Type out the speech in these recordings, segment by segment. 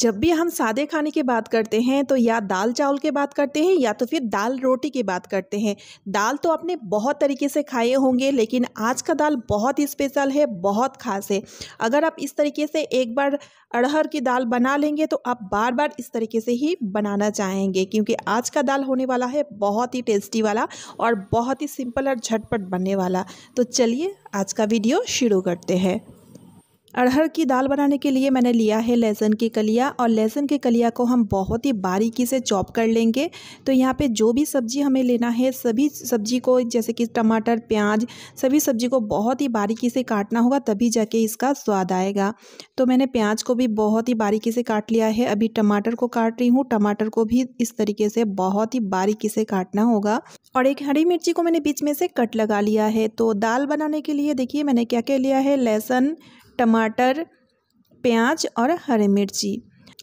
जब भी हम सादे खाने की बात करते हैं तो या दाल चावल की बात करते हैं या तो फिर दाल रोटी की बात करते हैं दाल तो आपने बहुत तरीके से खाए होंगे लेकिन आज का दाल बहुत स्पेशल है बहुत खास है अगर आप इस तरीके से एक बार अरहर की दाल बना लेंगे तो आप बार बार इस तरीके से ही बनाना चाहेंगे क्योंकि आज का दाल होने वाला है बहुत ही टेस्टी वाला और बहुत ही सिंपल और झटपट बनने वाला तो चलिए आज का वीडियो शुरू करते हैं अरहर की दाल बनाने के लिए मैंने लिया है लहसुन की कलिया और लहसुन की कलिया को हम बहुत ही बारीकी से चॉप कर लेंगे तो यहाँ पे जो भी सब्ज़ी हमें लेना है सभी सब्ज़ी को जैसे कि टमाटर प्याज सभी सब्ज़ी को बहुत ही बारीकी से काटना होगा तभी जाके इसका स्वाद आएगा तो मैंने प्याज को भी बहुत ही बारीकी से काट लिया है अभी टमाटर को काट रही हूँ टमाटर को भी इस तरीके से बहुत ही बारीकी से काटना होगा और एक हरी मिर्ची को मैंने बीच में से कट लगा लिया है तो दाल बनाने के लिए देखिए मैंने क्या क्या लिया है लहसुन टमाटर प्याज और हरी मिर्ची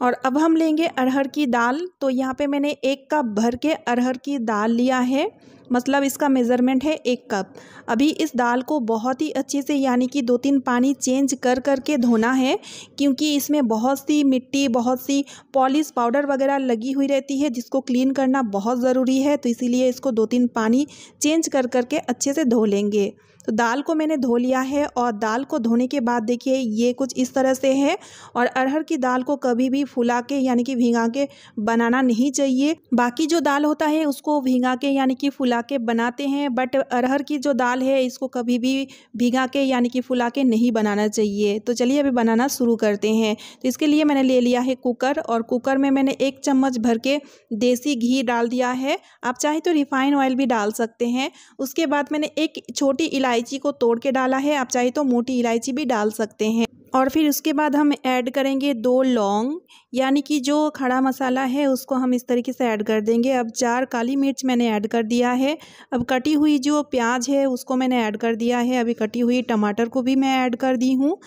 और अब हम लेंगे अरहर की दाल तो यहाँ पे मैंने एक कप भर के अरहर की दाल लिया है मतलब इसका मेज़रमेंट है एक कप अभी इस दाल को बहुत ही अच्छे से यानी कि दो तीन पानी चेंज कर कर के धोना है क्योंकि इसमें बहुत सी मिट्टी बहुत सी पॉलिश पाउडर वगैरह लगी हुई रहती है जिसको क्लीन करना बहुत ज़रूरी है तो इसीलिए इसको दो तीन पानी चेंज कर कर के अच्छे से धो लेंगे तो दाल को मैंने धो लिया है और दाल को धोने के बाद देखिए ये कुछ इस तरह से है और अरहर की दाल को कभी भी फुला के यानी कि भींगा के बनाना नहीं चाहिए बाकी जो दाल होता है उसको भींगा के यानी कि फुला के बनाते हैं बट अरहर की जो दाल है इसको कभी भी भिंगा के यानी कि फुला के नहीं बनाना चाहिए तो चलिए अभी बनाना शुरू करते हैं तो इसके लिए मैंने ले लिया है कुकर और कुकर में मैंने एक चम्मच भर के देसी घी डाल दिया है आप चाहे तो रिफाइन ऑयल भी डाल सकते हैं उसके बाद मैंने एक छोटी इलायची इलायची को तोड़ के डाला है आप चाहे तो मोटी इलायची भी डाल सकते हैं और फिर उसके बाद हम ऐड करेंगे दो लौंग यानी कि जो खड़ा मसाला है उसको हम इस तरीके से ऐड कर देंगे अब चार काली मिर्च मैंने ऐड कर दिया है अब कटी हुई जो प्याज है उसको मैंने ऐड कर दिया है अभी कटी हुई टमाटर को भी मैं ऐड कर दी हूँ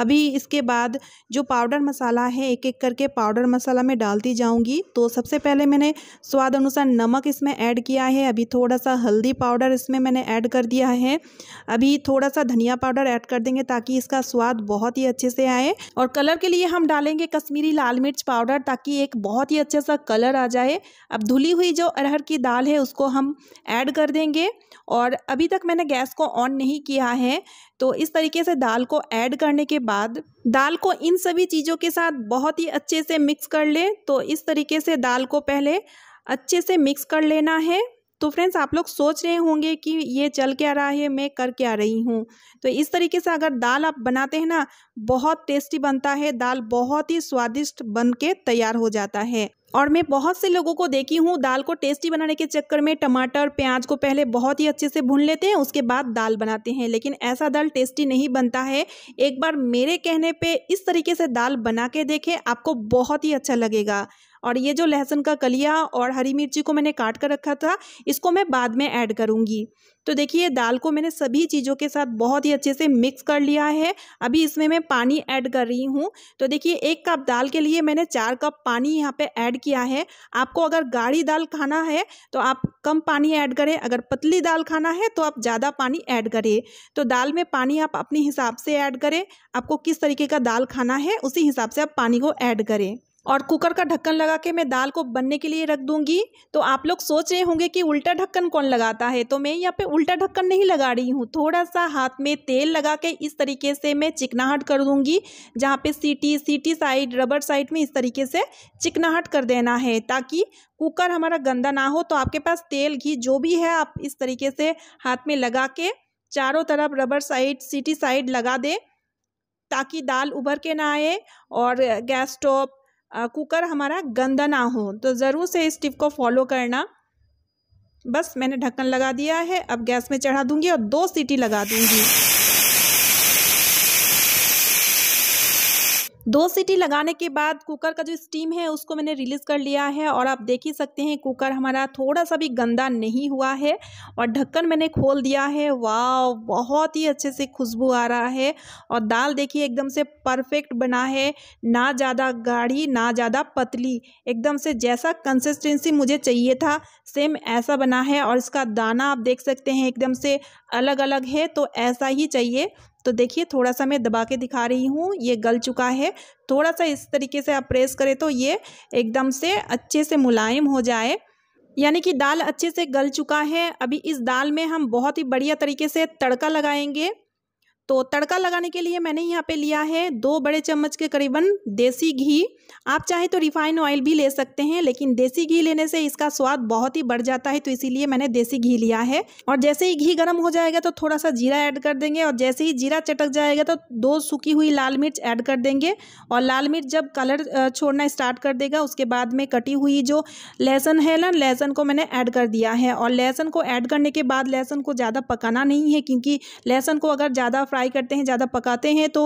अभी इसके बाद जो पाउडर मसाला है एक एक करके पाउडर मसाला मैं डालती जाऊँगी तो सबसे पहले मैंने स्वाद अनुसार नमक इसमें ऐड किया है अभी थोड़ा सा हल्दी पाउडर इसमें मैंने ऐड कर दिया है अभी थोड़ा सा धनिया पाउडर ऐड कर देंगे ताकि इसका स्वाद बहुत ही अच्छे से आए और कलर के लिए हम डालेंगे कश्मीरी लाल मिर्च पाउडर ताकि एक बहुत ही अच्छा सा कलर आ जाए अब धुली हुई जो अरहर की दाल है उसको हम ऐड कर देंगे और अभी तक मैंने गैस को ऑन नहीं किया है तो इस तरीके से दाल को ऐड करने के बाद दाल को इन सभी चीज़ों के साथ बहुत ही अच्छे से मिक्स कर लें तो इस तरीके से दाल को पहले अच्छे से मिक्स कर लेना है तो फ्रेंड्स आप लोग सोच रहे होंगे कि ये चल क्या रहा है मैं कर क्या रही हूँ तो इस तरीके से अगर दाल आप बनाते हैं ना बहुत टेस्टी बनता है दाल बहुत ही स्वादिष्ट बन के तैयार हो जाता है और मैं बहुत से लोगों को देखी हूँ दाल को टेस्टी बनाने के चक्कर में टमाटर प्याज को पहले बहुत ही अच्छे से भून लेते हैं उसके बाद दाल बनाते हैं लेकिन ऐसा दाल टेस्टी नहीं बनता है एक बार मेरे कहने पे इस तरीके से दाल बना के देखें आपको बहुत ही अच्छा लगेगा और ये जो लहसुन का कलिया और हरी मिर्ची को मैंने काट कर रखा था इसको मैं बाद में ऐड करूँगी तो देखिए दाल को मैंने सभी चीज़ों के साथ बहुत ही अच्छे से मिक्स कर लिया है अभी इसमें मैं पानी ऐड कर रही हूँ तो देखिए एक कप दाल के लिए मैंने चार कप पानी यहाँ पे ऐड किया है आपको अगर गाढ़ी दाल खाना है तो आप कम पानी ऐड करें अगर पतली दाल खाना है तो आप ज़्यादा पानी ऐड करें तो दाल में पानी आप अपने हिसाब से ऐड करें आपको किस तरीके का दाल खाना है उसी हिसाब से आप पानी को ऐड करें और कुकर का ढक्कन लगा के मैं दाल को बनने के लिए रख दूंगी तो आप लोग सोच रहे होंगे कि उल्टा ढक्कन कौन लगाता है तो मैं यहाँ पे उल्टा ढक्कन नहीं लगा रही हूँ थोड़ा सा हाथ में तेल लगा के इस तरीके से मैं चिकनाहट कर दूंगी जहाँ पे सीटी सीटी साइड रबर साइड में इस तरीके से चिकनाहट कर देना है ताकि कुकर हमारा गंदा ना हो तो आपके पास तेल घी जो भी है आप इस तरीके से हाथ में लगा के चारों तरफ रबर साइड सीटी साइड लगा दें ताकि दाल उभर के ना आए और गैस स्टोव कुकर हमारा गंदा ना हो तो ज़रूर से इस टिप को फॉलो करना बस मैंने ढक्कन लगा दिया है अब गैस में चढ़ा दूंगी और दो सीटी लगा दूंगी दो सीटी लगाने के बाद कुकर का जो स्टीम है उसको मैंने रिलीज़ कर लिया है और आप देख ही सकते हैं कुकर हमारा थोड़ा सा भी गंदा नहीं हुआ है और ढक्कन मैंने खोल दिया है वाह बहुत ही अच्छे से खुशबू आ रहा है और दाल देखिए एकदम से परफेक्ट बना है ना ज़्यादा गाढ़ी ना ज़्यादा पतली एकदम से जैसा कंसिस्टेंसी मुझे चाहिए था सेम ऐसा बना है और इसका दाना आप देख सकते हैं एकदम से अलग अलग है तो ऐसा ही चाहिए तो देखिए थोड़ा सा मैं दबा के दिखा रही हूँ ये गल चुका है थोड़ा सा इस तरीके से आप प्रेस करें तो ये एकदम से अच्छे से मुलायम हो जाए यानी कि दाल अच्छे से गल चुका है अभी इस दाल में हम बहुत ही बढ़िया तरीके से तड़का लगाएंगे तो तड़का लगाने के लिए मैंने यहाँ पे लिया है दो बड़े चम्मच के करीबन देसी घी आप चाहे तो रिफाइन ऑयल भी ले सकते हैं लेकिन देसी घी लेने से इसका स्वाद बहुत ही बढ़ जाता है तो इसीलिए मैंने देसी घी लिया है और जैसे ही घी गर्म हो जाएगा तो थोड़ा सा जीरा ऐड कर देंगे और जैसे ही जीरा चटक जाएगा तो दो सूखी हुई लाल मिर्च ऐड कर देंगे और लाल मिर्च जब कलर छोड़ना स्टार्ट कर देगा उसके बाद में कटी हुई जो लहसुन है ना लहसुन को मैंने ऐड कर दिया है और लहसुन को ऐड करने के बाद लहसुन को ज़्यादा पकाना नहीं है क्योंकि लहसुन को अगर ज़्यादा फ्राई करते हैं ज़्यादा पकाते हैं तो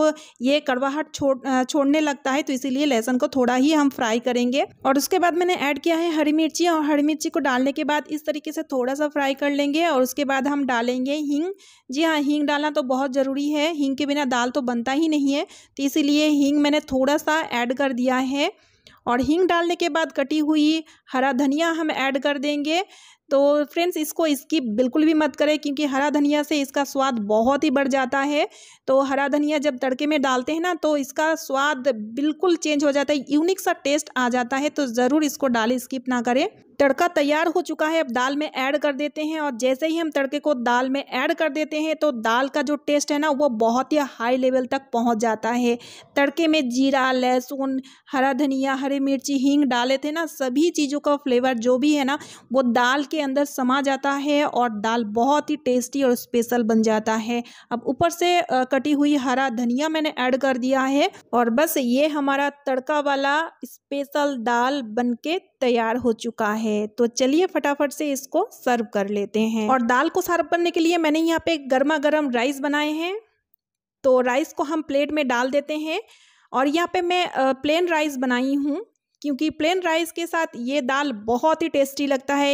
ये कड़वाहट छोड़ छोड़ने लगता है तो इसीलिए लहसुन को थोड़ा ही हम फ्राई करेंगे और उसके बाद मैंने ऐड किया है हरी मिर्ची और हरी मिर्ची को डालने के बाद इस तरीके से थोड़ा सा फ्राई कर लेंगे और उसके बाद हम डालेंगे हींग जी हाँ हींग डालना तो बहुत ज़रूरी है हींग के बिना दाल तो बनता ही नहीं है तो इसीलिए हींग मैंने थोड़ा सा ऐड कर दिया है और हींग डालने के बाद कटी हुई हरा धनिया हम ऐड कर देंगे तो फ्रेंड्स इसको इसकी बिल्कुल भी मत करें क्योंकि हरा धनिया से इसका स्वाद बहुत ही बढ़ जाता है तो हरा धनिया जब तड़के में डालते हैं ना तो इसका स्वाद बिल्कुल चेंज हो जाता है यूनिक सा टेस्ट आ जाता है तो ज़रूर इसको डालें स्किप ना करें तड़का तैयार हो चुका है अब दाल में ऐड कर देते हैं और जैसे ही हम तड़के को दाल में ऐड कर देते हैं तो दाल का जो टेस्ट है ना वो बहुत ही हाई लेवल तक पहुंच जाता है तड़के में जीरा लहसुन हरा धनिया हरी मिर्ची हींग डाले थे ना सभी चीज़ों का फ्लेवर जो भी है ना वो दाल के के अंदर समा जाता है और दाल बहुत ही टेस्टी और स्पेशल बन जाता है अब ऊपर से कटी हुई हरा धनिया मैंने ऐड कर दिया है और बस ये हमारा तड़का वाला स्पेशल दाल बनके तैयार हो चुका है तो चलिए फटाफट से इसको सर्व कर लेते हैं और दाल को सर्व करने के लिए मैंने यहाँ पे गर्मा गर्म राइस बनाए हैं तो राइस को हम प्लेट में डाल देते हैं और यहाँ पे मैं प्लेन राइस बनाई हूँ क्योंकि प्लेन राइस के साथ ये दाल बहुत ही टेस्टी लगता है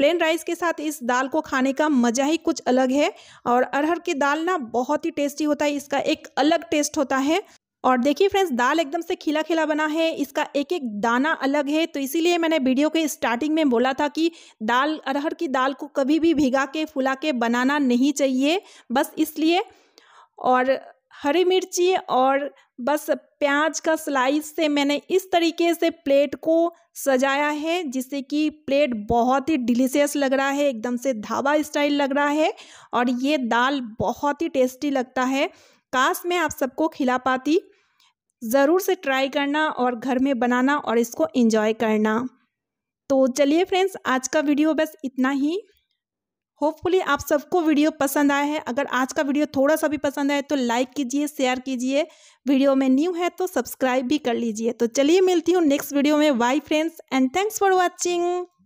प्लेन राइस के साथ इस दाल को खाने का मज़ा ही कुछ अलग है और अरहर की दाल ना बहुत ही टेस्टी होता है इसका एक अलग टेस्ट होता है और देखिए फ्रेंड्स दाल एकदम से खिला खिला बना है इसका एक एक दाना अलग है तो इसीलिए मैंने वीडियो के स्टार्टिंग में बोला था कि दाल अरहर की दाल को कभी भी भिगा के फुला के बनाना नहीं चाहिए बस इसलिए और हरी मिर्ची और बस प्याज का स्लाइस से मैंने इस तरीके से प्लेट को सजाया है जिससे कि प्लेट बहुत ही डिलीशियस लग रहा है एकदम से धाबा स्टाइल लग रहा है और ये दाल बहुत ही टेस्टी लगता है काश मैं आप सबको खिला पाती ज़रूर से ट्राई करना और घर में बनाना और इसको इंजॉय करना तो चलिए फ्रेंड्स आज का वीडियो बस इतना ही होपफुली आप सबको वीडियो पसंद आया है अगर आज का वीडियो थोड़ा सा भी पसंद आए तो लाइक कीजिए शेयर कीजिए वीडियो में न्यू है तो सब्सक्राइब तो भी कर लीजिए तो चलिए मिलती हूँ नेक्स्ट वीडियो में bye friends and thanks for watching